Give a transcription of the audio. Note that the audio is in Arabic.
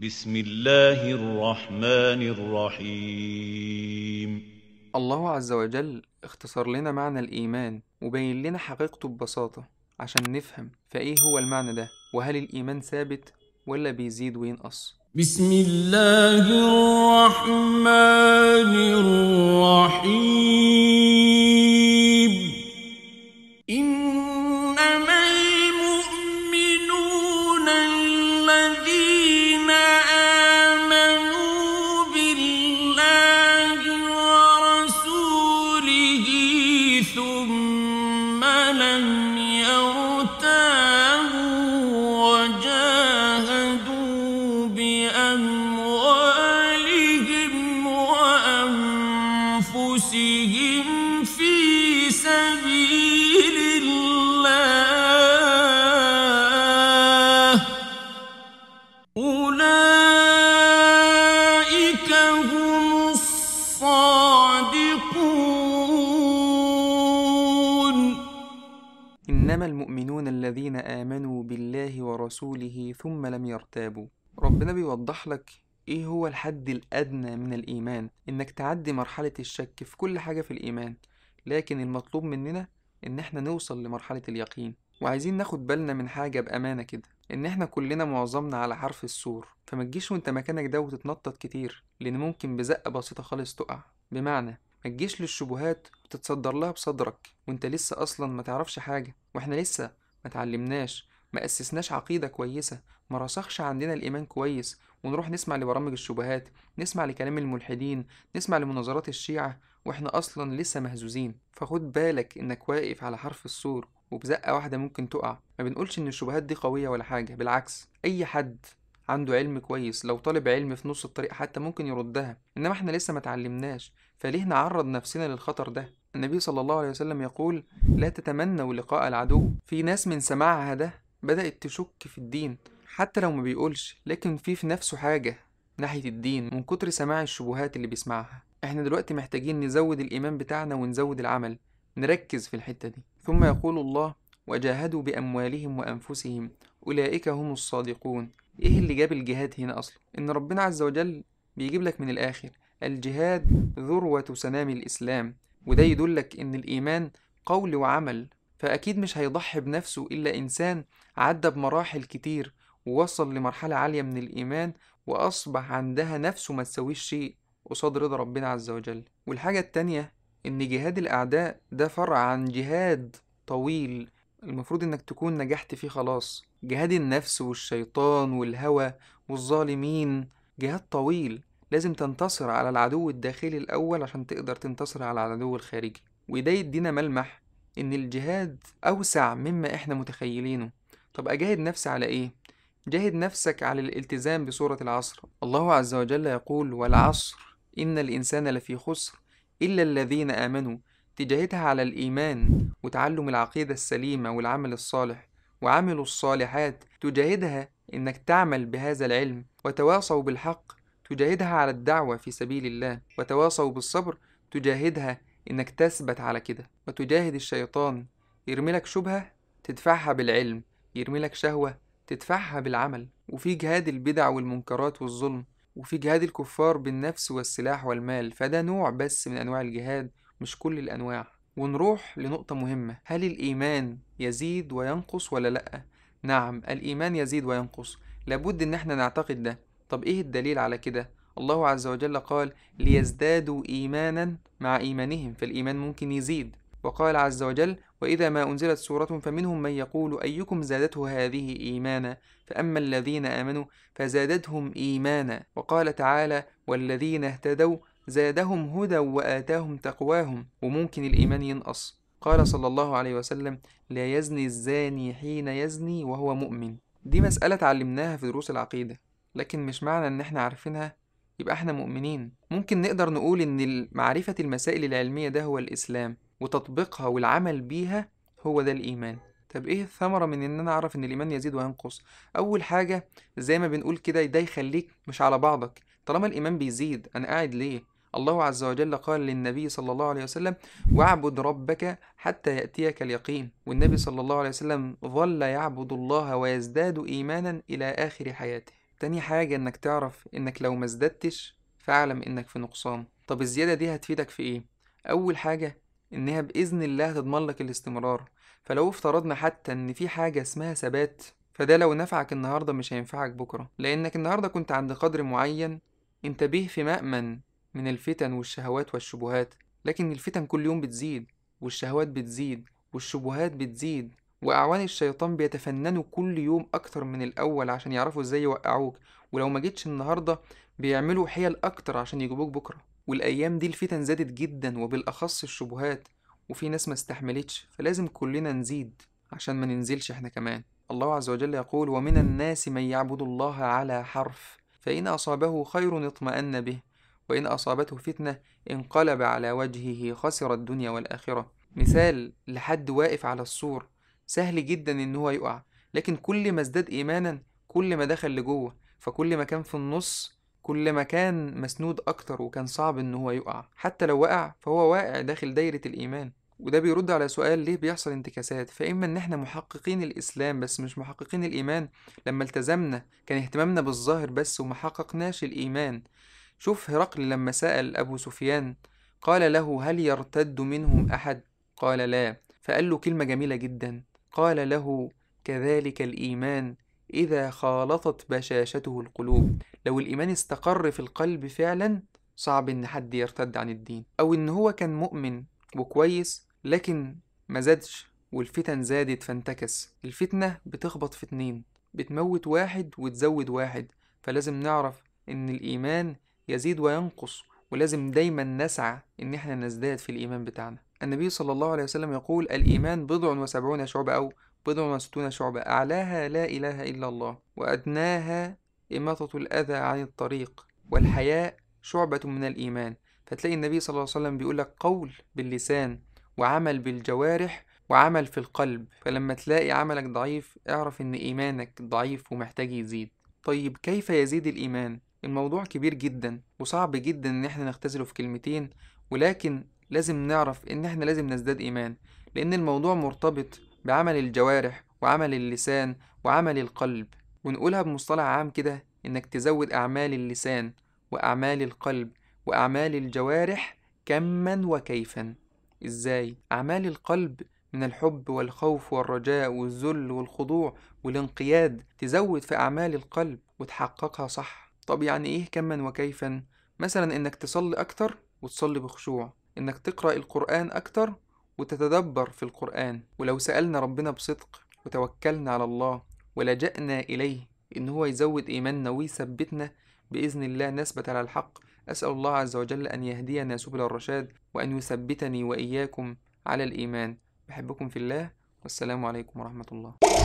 بسم الله الرحمن الرحيم الله عز وجل اختصر لنا معنى الإيمان وبين لنا حقيقته ببساطة عشان نفهم فإيه هو المعنى ده وهل الإيمان ثابت ولا بيزيد وينقص بسم الله الرحمن الرحيم أنفسهم في سبيل الله أولئك هم الصادقون إنما المؤمنون الذين آمنوا بالله ورسوله ثم لم يرتابوا ربنا بيوضح لك إيه هو الحد الأدنى من الإيمان إنك تعدي مرحلة الشك في كل حاجة في الإيمان لكن المطلوب مننا إن إحنا نوصل لمرحلة اليقين وعايزين ناخد بالنا من حاجة بأمانة كده إن إحنا كلنا معظمنا على حرف السور فما تجيش وإنت مكانك ده وتتنطط كتير لأن ممكن بزقة بسيطة خالص تقع بمعنى ما تجيش للشبهات وتتصدر لها بصدرك وإنت لسه أصلا ما تعرفش حاجة وإحنا لسه ما تعلمناش ما أسسناش عقيدة كويسة ما رسخش عندنا الإيمان كويس ونروح نسمع لبرامج الشبهات نسمع لكلام الملحدين نسمع لمناظرات الشيعة وإحنا أصلا لسه مهزوزين فخد بالك إنك واقف على حرف السور وبزقة واحدة ممكن تقع ما بنقولش إن الشبهات دي قوية ولا حاجة بالعكس أي حد عنده علم كويس لو طالب علم في نص الطريق حتى ممكن يردها انما احنا لسه ما تعلمناش فليه نعرض نفسنا للخطر ده النبي صلى الله عليه وسلم يقول لا تتمنوا لقاء العدو في ناس من سماعها ده بدأت تشك في الدين حتى لو ما بيقولش لكن في في نفسه حاجة ناحية الدين من كتر سماع الشبهات اللي بيسمعها احنا دلوقتي محتاجين نزود الإيمان بتاعنا ونزود العمل نركز في الحتة دي ثم يقول الله وجاهدوا بأموالهم وأنفسهم أولئك هم الصادقون إيه اللي جاب الجهاد هنا أصلا؟ إن ربنا عز وجل بيجيب لك من الآخر الجهاد ذروة سنام الإسلام وده يدلك إن الإيمان قول وعمل فأكيد مش هيضحي بنفسه إلا إنسان عدى بمراحل كتير ووصل لمرحلة عالية من الإيمان وأصبح عندها نفسه ما تسويش شيء قصاد رضا ربنا عز وجل والحاجة التانية إن جهاد الأعداء ده فرع عن جهاد طويل المفروض إنك تكون نجحت فيه خلاص جهاد النفس والشيطان والهوى والظالمين جهاد طويل لازم تنتصر على العدو الداخلي الأول عشان تقدر تنتصر على العدو الخارجي وده يدينا ملمح إن الجهاد أوسع مما إحنا متخيلينه طب أجاهد نفسي على إيه؟ جاهد نفسك على الالتزام بسورة العصر الله عز وجل يقول والعصر إن الإنسان لفي خسر إلا الذين آمنوا تجاهدها على الإيمان وتعلم العقيدة السليمة والعمل الصالح وعملوا الصالحات تجاهدها إنك تعمل بهذا العلم وتواصوا بالحق تجاهدها على الدعوة في سبيل الله وتواصوا بالصبر تجاهدها إنك تثبت على كده وتجاهد الشيطان يرملك شبهة تدفعها بالعلم يرملك شهوة تدفعها بالعمل وفي جهاد البدع والمنكرات والظلم وفي جهاد الكفار بالنفس والسلاح والمال فده نوع بس من أنواع الجهاد مش كل الأنواع ونروح لنقطة مهمة هل الإيمان يزيد وينقص ولا لأ؟ نعم الإيمان يزيد وينقص لابد إن احنا نعتقد ده طب إيه الدليل على كده؟ الله عز وجل قال ليزدادوا إيمانا مع إيمانهم فالإيمان ممكن يزيد وقال عز وجل وإذا ما أنزلت سورة فمنهم من يقول أيكم زادته هذه إيمانا فأما الذين آمنوا فزادتهم إيمانا وقال تعالى والذين اهتدوا زادهم هدى وآتاهم تقواهم وممكن الإيمان ينقص قال صلى الله عليه وسلم لا يزني الزاني حين يزني وهو مؤمن دي مسألة اتعلمناها في دروس العقيدة لكن مش معنى إن إحنا عارفينها يبقى إحنا مؤمنين ممكن نقدر نقول إن معرفة المسائل العلمية ده هو الإسلام وتطبيقها والعمل بيها هو ده الإيمان طب ايه الثمرة من ان انا اعرف ان الايمان يزيد وينقص اول حاجة زي ما بنقول كده ده يخليك مش على بعضك طالما الايمان بيزيد انا قاعد ليه الله عز وجل قال للنبي صلى الله عليه وسلم واعبد ربك حتى يأتيك اليقين والنبي صلى الله عليه وسلم ظل يعبد الله ويزداد إيمانا إلى آخر حياته تاني حاجة إنك تعرف إنك لو ما ازددتش فاعلم إنك في نقصان طب الزيادة دي هتفيدك في إيه؟ أول حاجة انها باذن الله هتضمن لك الاستمرار فلو افترضنا حتى ان في حاجه اسمها ثبات فده لو نفعك النهارده مش هينفعك بكره لانك النهارده كنت عند قدر معين انت به في مامن من الفتن والشهوات والشبهات لكن الفتن كل يوم بتزيد والشهوات بتزيد والشبهات بتزيد واعوان الشيطان بيتفننوا كل يوم اكتر من الاول عشان يعرفوا ازاي يوقعوك ولو ما جيتش النهارده بيعملوا حيل اكتر عشان يجيبوك بكره والايام دي الفتن زادت جدا وبالاخص الشبهات وفي ناس ما استحملتش فلازم كلنا نزيد عشان ما ننزلش احنا كمان الله عز وجل يقول ومن الناس من يعبد الله على حرف فان اصابه خير اطمان به وان اصابته فتنه انقلب على وجهه خسر الدنيا والاخره مثال لحد واقف على السور سهل جدا ان هو يقع لكن كل ما ازداد ايمانا كل ما دخل لجوه فكل ما كان في النص كل ما كان مسنود أكتر وكان صعب إن هو يقع حتى لو وقع فهو واقع داخل دايرة الإيمان وده بيرد على سؤال ليه بيحصل انتكاسات فإما إن إحنا محققين الإسلام بس مش محققين الإيمان لما التزمنا كان اهتمامنا بالظاهر بس وما حققناش الإيمان شوف هرقل لما سأل أبو سفيان قال له هل يرتد منهم أحد قال لا فقال له كلمة جميلة جدا قال له كذلك الإيمان إذا خالطت بشاشته القلوب لو الإيمان استقر في القلب فعلا صعب إن حد يرتد عن الدين أو إن هو كان مؤمن وكويس لكن ما زادش والفتن زادت فانتكس الفتنة بتخبط في اتنين بتموت واحد وتزود واحد فلازم نعرف إن الإيمان يزيد وينقص ولازم دايما نسعى إن احنا نزداد في الإيمان بتاعنا النبي صلى الله عليه وسلم يقول الإيمان بضع وسبعون شعبة أو بضع وستون شعبة أعلاها لا إله إلا الله وأدناها إماطة الأذى عن الطريق والحياء شعبة من الإيمان فتلاقي النبي صلى الله عليه وسلم بيقول لك قول باللسان وعمل بالجوارح وعمل في القلب فلما تلاقي عملك ضعيف اعرف ان ايمانك ضعيف ومحتاج يزيد طيب كيف يزيد الايمان الموضوع كبير جدا وصعب جدا ان احنا نختزله في كلمتين ولكن لازم نعرف ان احنا لازم نزداد ايمان لان الموضوع مرتبط بعمل الجوارح وعمل اللسان وعمل القلب ونقولها بمصطلح عام كده إنك تزود أعمال اللسان وأعمال القلب وأعمال الجوارح كما وكيفا إزاي؟ أعمال القلب من الحب والخوف والرجاء والذل والخضوع والانقياد تزود في أعمال القلب وتحققها صح طب يعني إيه كما وكيفا؟ مثلا إنك تصلي أكتر وتصلي بخشوع إنك تقرأ القرآن أكتر وتتدبر في القرآن ولو سألنا ربنا بصدق وتوكلنا على الله ولجأنا إليه إن هو يزود إيماننا ويثبتنا بإذن الله نثبت على الحق أسأل الله عز وجل أن يهدينا سبل الرشاد وأن يثبتني وإياكم على الإيمان بحبكم في الله والسلام عليكم ورحمة الله